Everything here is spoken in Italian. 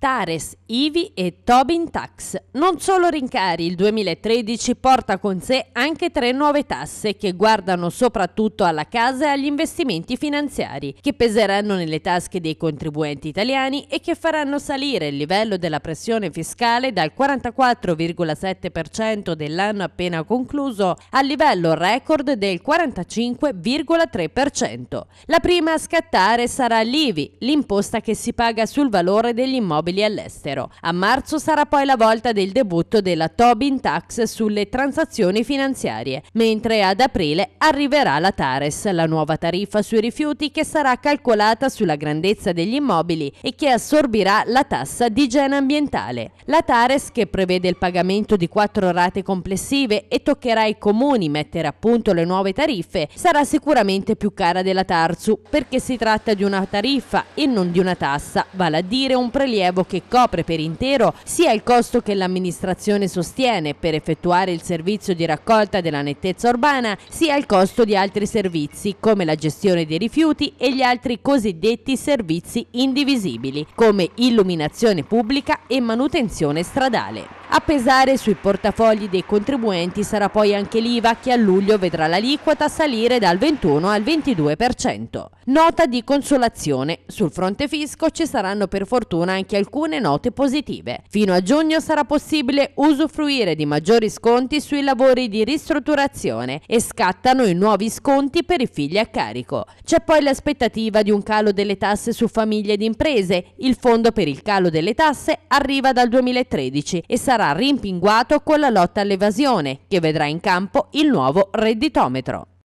Tares, Ivi e Tobin Tax. Non solo rincari, il 2013 porta con sé anche tre nuove tasse che guardano soprattutto alla casa e agli investimenti finanziari, che peseranno nelle tasche dei contribuenti italiani e che faranno salire il livello della pressione fiscale dal 44,7% dell'anno appena concluso al livello record del 45,3%. La prima a scattare sarà l'Ivi, l'imposta che si paga sul valore degli immobili immobili all'estero. A marzo sarà poi la volta del debutto della Tobin Tax sulle transazioni finanziarie, mentre ad aprile arriverà la Tares, la nuova tariffa sui rifiuti che sarà calcolata sulla grandezza degli immobili e che assorbirà la tassa di igiene ambientale. La Tares, che prevede il pagamento di quattro rate complessive e toccherà ai comuni mettere a punto le nuove tariffe, sarà sicuramente più cara della Tarsu perché si tratta di una tariffa e non di una tassa, vale a dire un prelievo rilievo che copre per intero sia il costo che l'amministrazione sostiene per effettuare il servizio di raccolta della nettezza urbana, sia il costo di altri servizi come la gestione dei rifiuti e gli altri cosiddetti servizi indivisibili come illuminazione pubblica e manutenzione stradale. A pesare sui portafogli dei contribuenti sarà poi anche l'IVA che a luglio vedrà l'aliquota salire dal 21 al 22%. Nota di consolazione, sul fronte fisco ci saranno per fortuna anche alcune note positive. Fino a giugno sarà possibile usufruire di maggiori sconti sui lavori di ristrutturazione e scattano i nuovi sconti per i figli a carico. C'è poi l'aspettativa di un calo delle tasse su famiglie ed imprese. Il fondo per il calo delle tasse arriva dal 2013 e sarà sarà rimpinguato con la lotta all'evasione, che vedrà in campo il nuovo redditometro.